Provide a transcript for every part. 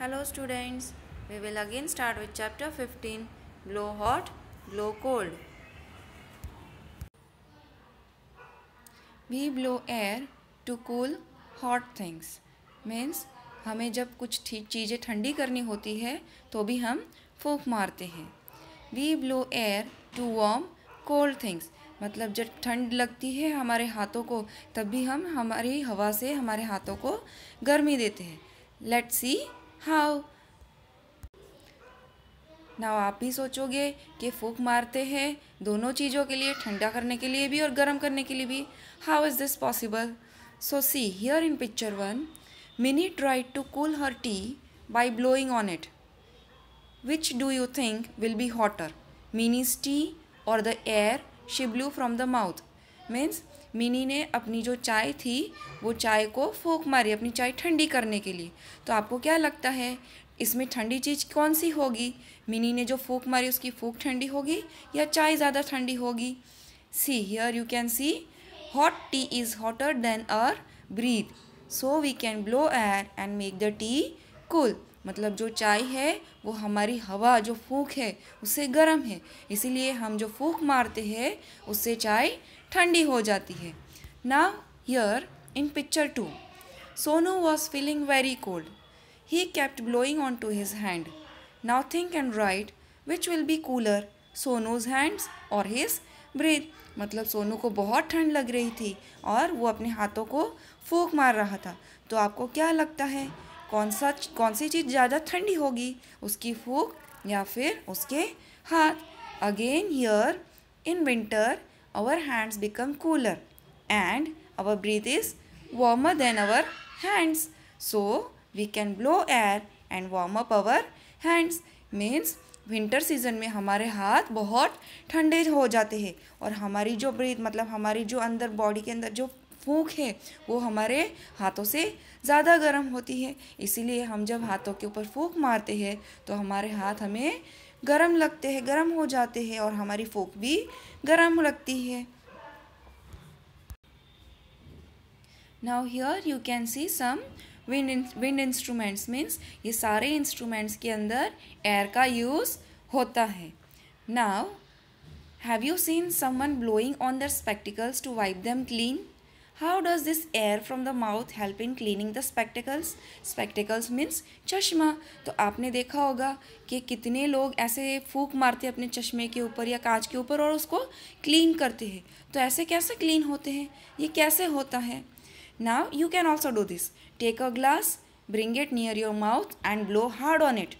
Hello students we will again start with chapter 15 glow hot glow cold we blow air to cool hot things means हमें जब कुछ चीज़ें ठंडी करनी होती है तो भी हम फूक मारते हैं we blow air to warm cold things मतलब जब ठंड लगती है हमारे हाथों को तब भी हम हमारी हवा से हमारे हाथों को गर्मी देते हैं लेट्स सी हाउ ना आप भी सोचोगे कि फूक मारते हैं दोनों चीज़ों के लिए ठंडा करने के लिए भी और गर्म करने के लिए भी how is this possible so see here in picture one Mini try to cool her tea by blowing on it which do you think will be hotter Mini's tea or the air she blew from the mouth means Mini ने अपनी जो चाय थी वो चाय को फूक मारी अपनी चाय ठंडी करने के लिए तो आपको क्या लगता है इसमें ठंडी चीज़ कौन सी होगी मिनी ने जो फूक मारी उसकी फूक ठंडी होगी या चाय ज़्यादा ठंडी होगी see here you can see hot tea is hotter than our breath so we can blow air and make the tea cool मतलब जो चाय है वो हमारी हवा जो फूक है उससे गर्म है इसीलिए हम जो फूक मारते हैं उससे चाय ठंडी हो जाती है now here in picture two Sonu was feeling very cold he kept blowing on to his hand now think and write which will be cooler Sonu's hands or his breath मतलब सोनू को बहुत ठंड लग रही थी और वो अपने हाथों को फूक मार रहा था तो आपको क्या लगता है कौन सा कौन सी चीज़ ज़्यादा ठंडी होगी उसकी फूक या फिर उसके हाथ again here in winter our hands become cooler and our breath is warmer than our hands. So, we can blow air and warm up our hands. Means, winter season में हमारे हाथ बहुत ठंडे हो जाते हैं और हमारी जो ब्रीथ मतलब हमारी जो अंदर बॉडी के अंदर जो फूक है वो हमारे हाथों से ज़्यादा गर्म होती है इसीलिए हम जब हाथों के ऊपर फूक मारते हैं तो हमारे हाथ हमें गर्म लगते हैं गर्म हो जाते हैं और हमारी फोक भी गर्म लगती है now here you can see some wind wind instruments means ये सारे इंस्ट्रूमेंट्स के अंदर एयर का यूज़ होता है now have you seen one blowing on their spectacles to wipe them clean how does this air from the mouth help in cleaning the spectacles spectacles means चश्मा तो आपने देखा होगा कि कितने लोग ऐसे फूक मारते हैं अपने चश्मे के ऊपर या कांच के ऊपर और उसको क्लीन करते हैं तो ऐसे कैसे क्लीन होते हैं ये कैसे होता है now you can also do this take a glass bring it near your mouth and blow hard on it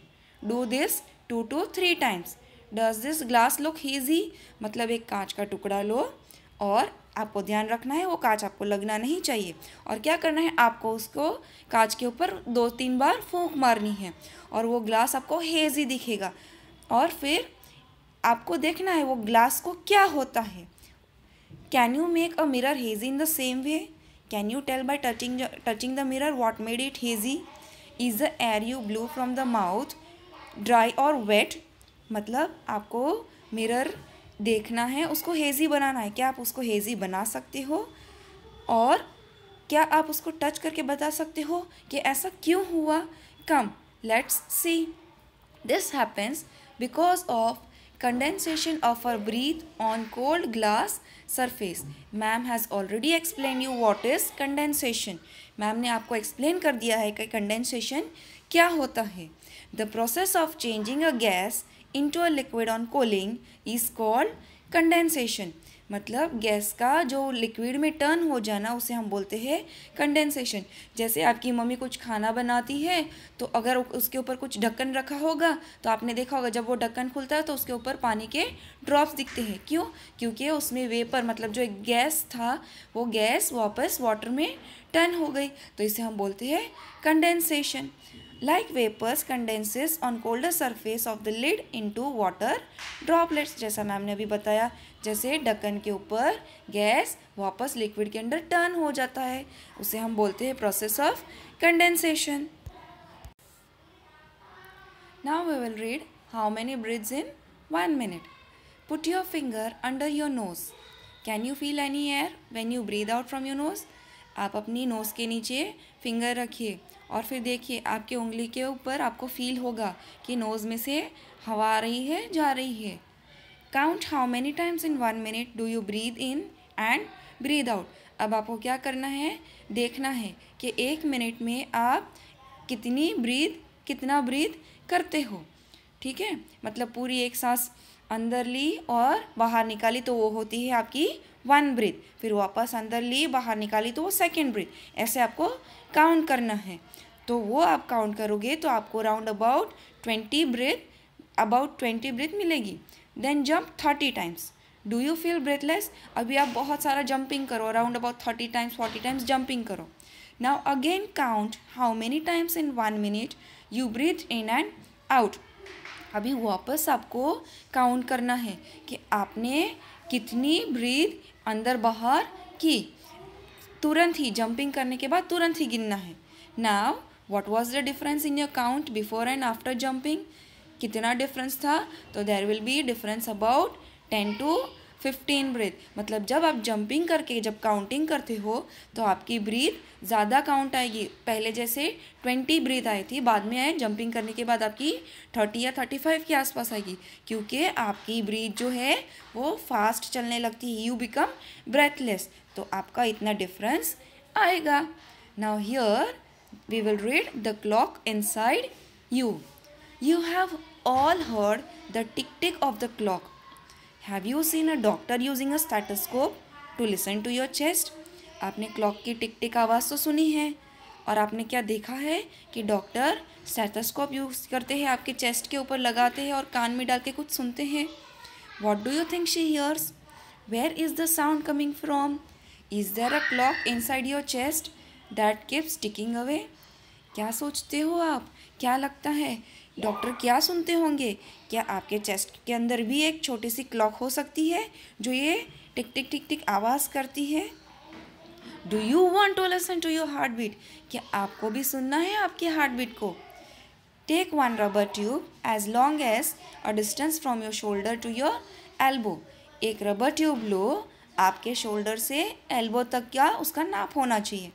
do this two to three times does this glass look hazy मतलब एक कांच का टुकड़ा लो और आपको ध्यान रखना है वो कांच आपको लगना नहीं चाहिए और क्या करना है आपको उसको कांच के ऊपर दो तीन बार फूंक मारनी है और वो ग्लास आपको हेजी दिखेगा और फिर आपको देखना है वो ग्लास को क्या होता है can you make a mirror hazy in the same way can you tell by touching touching the mirror what made it hazy is the air you blow from the mouth dry or wet मतलब आपको mirror देखना है उसको हेज़ी बनाना है क्या आप उसको हेज़ी बना सकते हो और क्या आप उसको टच करके बता सकते हो कि ऐसा क्यों हुआ come let's see this happens because of condensation of our breath on cold glass surface ma'am has already explain you what is condensation ma'am ने आपको एक्सप्लेन कर दिया है कि कंडेंसेशन क्या होता है the process of changing a gas into a liquid on cooling is called condensation मतलब गैस का जो लिक्विड में टर्न हो जाना उसे हम बोलते हैं कंडेंसेशन जैसे आपकी मम्मी कुछ खाना बनाती है तो अगर उसके ऊपर कुछ ढक्कन रखा होगा तो आपने देखा होगा जब वो ढक्कन खुलता है तो उसके ऊपर पानी के ड्रॉप्स दिखते हैं क्यों क्योंकि उसमें वेपर मतलब जो एक गैस था वो गैस वापस वाटर में टर्न हो गई तो इसे हम बोलते हैं condensation like vapours condenses on colder surface of the lid into water droplets जैसा मैम ने अभी बताया जैसे ढक्कन के ऊपर गैस वापस लिक्विड के अंदर टर्न हो जाता है उसे हम बोलते हैं process of condensation now we will read how many breaths in one minute put your finger under your nose can you feel any air when you breathe out from your nose आप अपनी nose के नीचे finger रखिए और फिर देखिए आपके उंगली के ऊपर आपको फील होगा कि नोज़ में से हवा आ रही है जा रही है count how many times in one minute do you breathe in and breathe out अब आपको क्या करना है देखना है कि एक मिनट में आप कितनी ब्रीद कितना ब्रीद करते हो ठीक है मतलब पूरी एक सांस अंदर ली और बाहर निकाली तो वो होती है आपकी वन ब्रिथ फिर वापस अंदर ली बाहर निकाली तो वो सेकेंड ब्रिथ ऐसे आपको काउंट करना है तो वो आप काउंट करोगे तो आपको round about twenty breath about twenty breath मिलेगी then jump thirty times do you feel breathless अभी आप बहुत सारा जंपिंग करो around about thirty times forty times jumping करो now again count how many times in one minute you breathe in and out अभी वापस आपको काउंट करना है कि आपने कितनी ब्रीद अंदर बाहर की तुरंत ही जंपिंग करने के बाद तुरंत ही गिनना है now what was the difference in your count before and after jumping कितना डिफरेंस था तो there will be difference about ten to fifteen breath मतलब जब आप जंपिंग करके जब काउंटिंग करते हो तो आपकी ब्रीथ ज़्यादा काउंट आएगी पहले जैसे ट्वेंटी ब्रीथ आई थी बाद में आए जंपिंग करने के बाद आपकी थर्टी या थर्टी फाइव के आसपास आएगी क्योंकि आपकी ब्रीथ जो है वो फास्ट चलने लगती है यू बिकम ब्रेथलेस तो आपका इतना डिफरेंस आएगा now here we will read the clock in you you have all heard the tick tick of the clock have you seen a doctor using a stethoscope to listen to your chest आपने clock की tick टिक आवाज़ तो सुनी है और आपने क्या देखा है कि डॉक्टर स्टैथोस्कोप यूज़ करते हैं आपके चेस्ट के ऊपर लगाते हैं और कान में डाल के कुछ सुनते हैं what do you think she hears where is the sound coming from is there a clock inside your chest that keeps ticking away क्या सोचते हो आप क्या लगता है डॉक्टर क्या सुनते होंगे क्या आपके चेस्ट के अंदर भी एक छोटी सी क्लॉक हो सकती है जो ये टिक टिक टिक टिक आवाज़ करती है do you want to listen to your heartbeat क्या आपको भी सुनना है आपके हार्ट बीट को take one rubber tube as long as a distance from your shoulder to your elbow एक रबर ट्यूब लो आपके शोल्डर से एल्बो तक क्या उसका नाप होना चाहिए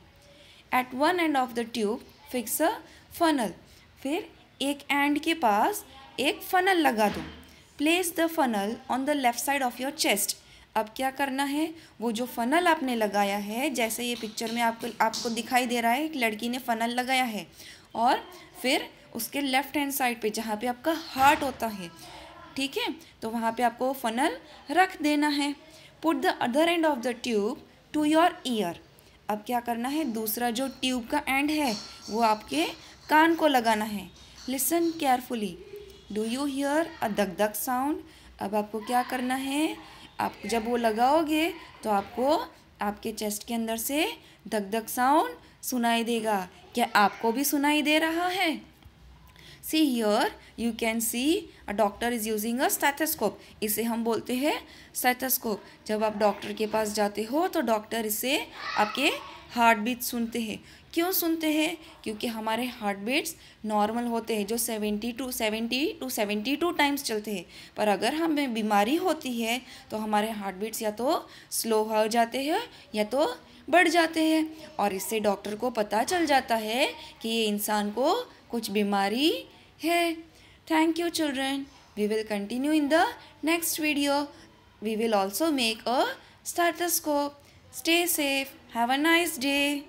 at one end of the tube fix a funnel फिर एक एंड के पास एक फनल लगा दो place the funnel on the left side of your chest अब क्या करना है वो जो फनल आपने लगाया है जैसे ये पिक्चर में आपको आपको दिखाई दे रहा है एक लड़की ने फनल लगाया है और फिर उसके लेफ्ट हैंड साइड पे जहाँ पे आपका हार्ट होता है ठीक है तो वहाँ पे आपको फनल रख देना है put the other end of the tube to your ear अब क्या करना है दूसरा जो ट्यूब का एंड है वो आपके कान को लगाना है listen carefully do you hear a धक धक साउंड अब आपको क्या करना है आप जब वो लगाओगे तो आपको आपके चेस्ट के अंदर से धक धक साउंड सुनाई देगा क्या आपको भी सुनाई दे रहा है see here you can see a doctor is using a stethoscope इसे हम बोलते हैं स्टेथोस्कोप जब आप डॉक्टर के पास जाते हो तो डॉक्टर इसे आपके हार्ट बीट सुनते हैं क्यों सुनते हैं क्योंकि हमारे हार्ट बीट्स नॉर्मल होते हैं जो seventy two seventy two seventy two times चलते हैं पर अगर हमें बीमारी होती है तो हमारे हार्ट बीट्स या तो स्लो हो जाते हैं या तो बढ़ जाते हैं और इससे डॉक्टर को पता चल जाता है कि ये इंसान को कुछ बीमारी है thank you children we will continue in the next video we will also make a stethoscope stay safe Have a nice day.